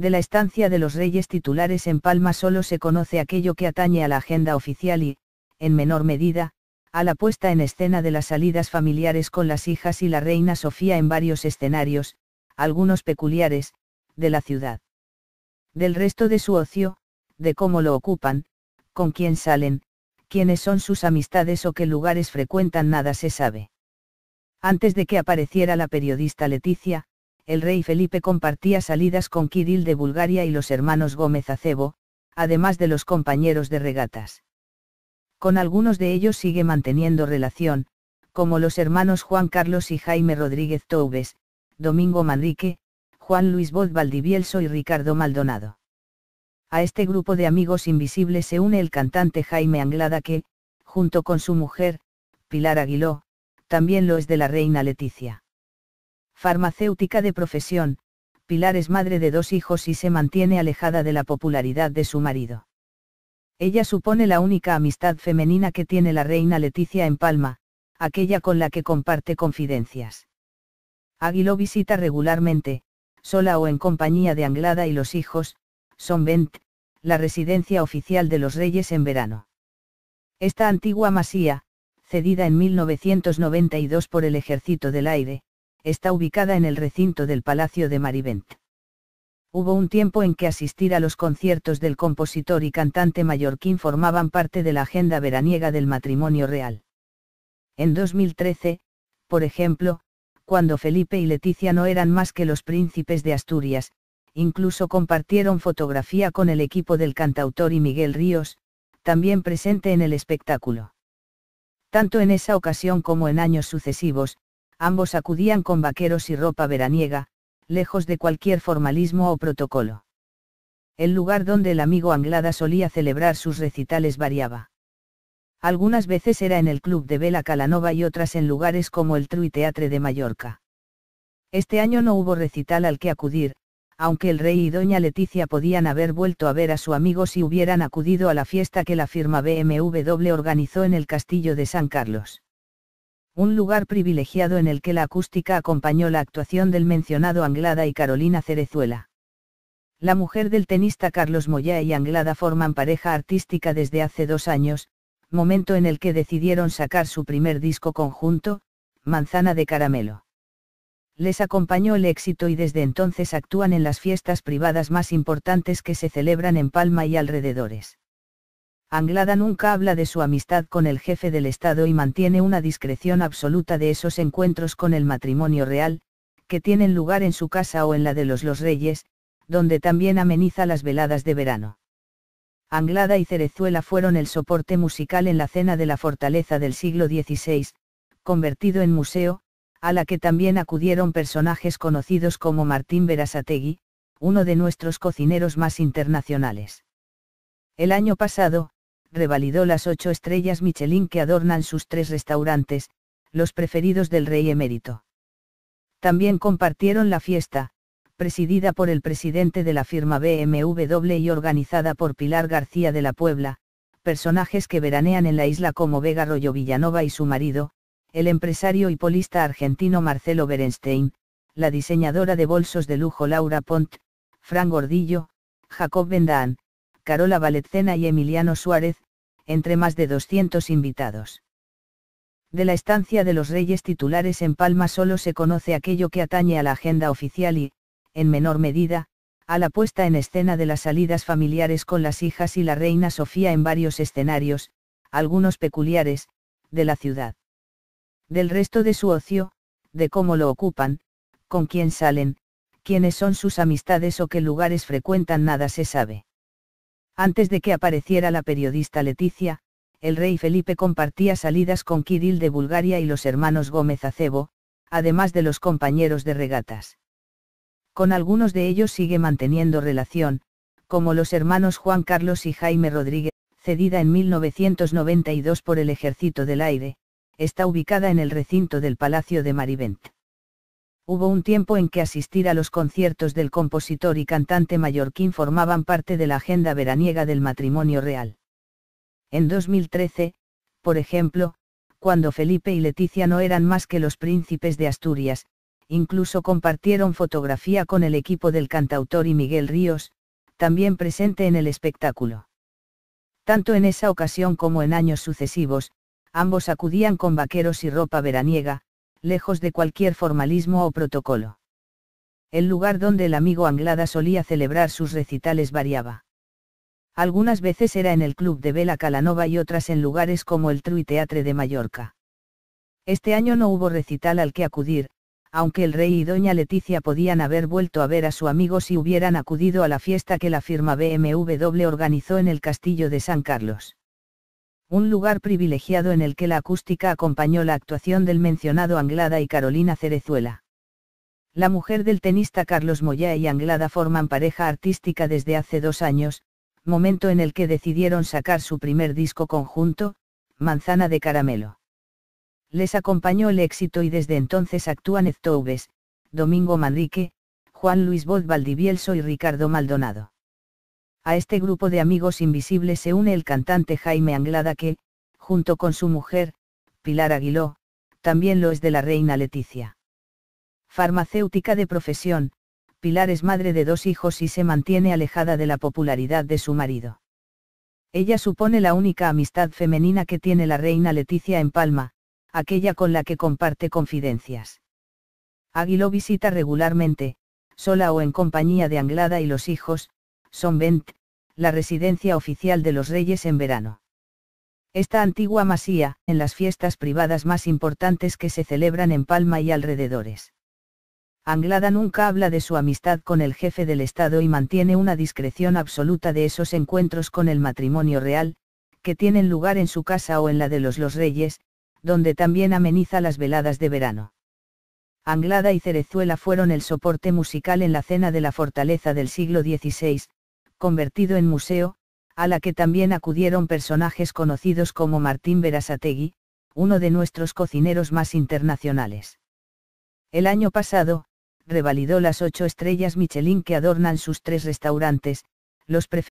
De la estancia de los reyes titulares en Palma solo se conoce aquello que atañe a la agenda oficial y, en menor medida, a la puesta en escena de las salidas familiares con las hijas y la reina Sofía en varios escenarios, algunos peculiares, de la ciudad. Del resto de su ocio, de cómo lo ocupan, con quién salen, quiénes son sus amistades o qué lugares frecuentan nada se sabe. Antes de que apareciera la periodista Leticia, el rey Felipe compartía salidas con Kiril de Bulgaria y los hermanos Gómez Acebo, además de los compañeros de regatas. Con algunos de ellos sigue manteniendo relación, como los hermanos Juan Carlos y Jaime Rodríguez Toubes, Domingo Manrique, Juan Luis Bot Valdivielso y Ricardo Maldonado. A este grupo de amigos invisibles se une el cantante Jaime Anglada que, junto con su mujer, Pilar Aguiló, también lo es de la reina Leticia. Farmacéutica de profesión, Pilar es madre de dos hijos y se mantiene alejada de la popularidad de su marido. Ella supone la única amistad femenina que tiene la reina Leticia en Palma, aquella con la que comparte confidencias. Águilo visita regularmente, sola o en compañía de Anglada y los hijos, son Bent, la residencia oficial de los reyes en verano. Esta antigua masía, cedida en 1992 por el Ejército del Aire, está ubicada en el recinto del Palacio de Marivent. Hubo un tiempo en que asistir a los conciertos del compositor y cantante mallorquín formaban parte de la agenda veraniega del matrimonio real. En 2013, por ejemplo, cuando Felipe y Leticia no eran más que los príncipes de Asturias, incluso compartieron fotografía con el equipo del cantautor y Miguel Ríos, también presente en el espectáculo. Tanto en esa ocasión como en años sucesivos, ambos acudían con vaqueros y ropa veraniega, lejos de cualquier formalismo o protocolo. El lugar donde el amigo Anglada solía celebrar sus recitales variaba. Algunas veces era en el club de Vela Calanova y otras en lugares como el Truiteatre de Mallorca. Este año no hubo recital al que acudir, aunque el rey y doña Leticia podían haber vuelto a ver a su amigo si hubieran acudido a la fiesta que la firma BMW organizó en el castillo de San Carlos un lugar privilegiado en el que la acústica acompañó la actuación del mencionado Anglada y Carolina Cerezuela. La mujer del tenista Carlos Moya y Anglada forman pareja artística desde hace dos años, momento en el que decidieron sacar su primer disco conjunto, Manzana de Caramelo. Les acompañó el éxito y desde entonces actúan en las fiestas privadas más importantes que se celebran en Palma y alrededores. Anglada nunca habla de su amistad con el jefe del Estado y mantiene una discreción absoluta de esos encuentros con el matrimonio real, que tienen lugar en su casa o en la de los los reyes, donde también ameniza las veladas de verano. Anglada y Cerezuela fueron el soporte musical en la cena de la fortaleza del siglo XVI, convertido en museo, a la que también acudieron personajes conocidos como Martín Verasategui, uno de nuestros cocineros más internacionales. El año pasado, revalidó las ocho estrellas Michelin que adornan sus tres restaurantes, los preferidos del rey emérito. También compartieron la fiesta, presidida por el presidente de la firma BMW y organizada por Pilar García de la Puebla, personajes que veranean en la isla como Vega Rollo Villanova y su marido, el empresario y polista argentino Marcelo Berenstein, la diseñadora de bolsos de lujo Laura Pont, Fran Gordillo, Jacob Bendaan. Carola Valetzena y Emiliano Suárez, entre más de 200 invitados. De la estancia de los reyes titulares en Palma solo se conoce aquello que atañe a la agenda oficial y, en menor medida, a la puesta en escena de las salidas familiares con las hijas y la reina Sofía en varios escenarios, algunos peculiares, de la ciudad. Del resto de su ocio, de cómo lo ocupan, con quién salen, quiénes son sus amistades o qué lugares frecuentan nada se sabe. Antes de que apareciera la periodista Leticia, el rey Felipe compartía salidas con Kirill de Bulgaria y los hermanos Gómez Acebo, además de los compañeros de regatas. Con algunos de ellos sigue manteniendo relación, como los hermanos Juan Carlos y Jaime Rodríguez, cedida en 1992 por el Ejército del Aire, está ubicada en el recinto del Palacio de Marivent. Hubo un tiempo en que asistir a los conciertos del compositor y cantante mallorquín formaban parte de la agenda veraniega del matrimonio real. En 2013, por ejemplo, cuando Felipe y Leticia no eran más que los príncipes de Asturias, incluso compartieron fotografía con el equipo del cantautor y Miguel Ríos, también presente en el espectáculo. Tanto en esa ocasión como en años sucesivos, ambos acudían con vaqueros y ropa veraniega, lejos de cualquier formalismo o protocolo. El lugar donde el amigo Anglada solía celebrar sus recitales variaba. Algunas veces era en el Club de Vela Calanova y otras en lugares como el Truiteatre de Mallorca. Este año no hubo recital al que acudir, aunque el rey y doña Leticia podían haber vuelto a ver a su amigo si hubieran acudido a la fiesta que la firma BMW organizó en el castillo de San Carlos un lugar privilegiado en el que la acústica acompañó la actuación del mencionado Anglada y Carolina Cerezuela. La mujer del tenista Carlos Moya y Anglada forman pareja artística desde hace dos años, momento en el que decidieron sacar su primer disco conjunto, Manzana de Caramelo. Les acompañó el éxito y desde entonces actúan Eztoubes, Domingo Manrique, Juan Luis Bot Valdivielso y Ricardo Maldonado. A este grupo de amigos invisibles se une el cantante Jaime Anglada que, junto con su mujer, Pilar Aguiló, también lo es de la reina Leticia. Farmacéutica de profesión, Pilar es madre de dos hijos y se mantiene alejada de la popularidad de su marido. Ella supone la única amistad femenina que tiene la reina Leticia en Palma, aquella con la que comparte confidencias. Aguiló visita regularmente, sola o en compañía de Anglada y los hijos, Sonvent, la residencia oficial de los reyes en verano. Esta antigua masía, en las fiestas privadas más importantes que se celebran en Palma y alrededores. Anglada nunca habla de su amistad con el jefe del Estado y mantiene una discreción absoluta de esos encuentros con el matrimonio real, que tienen lugar en su casa o en la de los los reyes, donde también ameniza las veladas de verano. Anglada y Cerezuela fueron el soporte musical en la cena de la fortaleza del siglo XVI, convertido en museo, a la que también acudieron personajes conocidos como Martín Verasategui, uno de nuestros cocineros más internacionales. El año pasado, revalidó las ocho estrellas Michelin que adornan sus tres restaurantes, los preferidos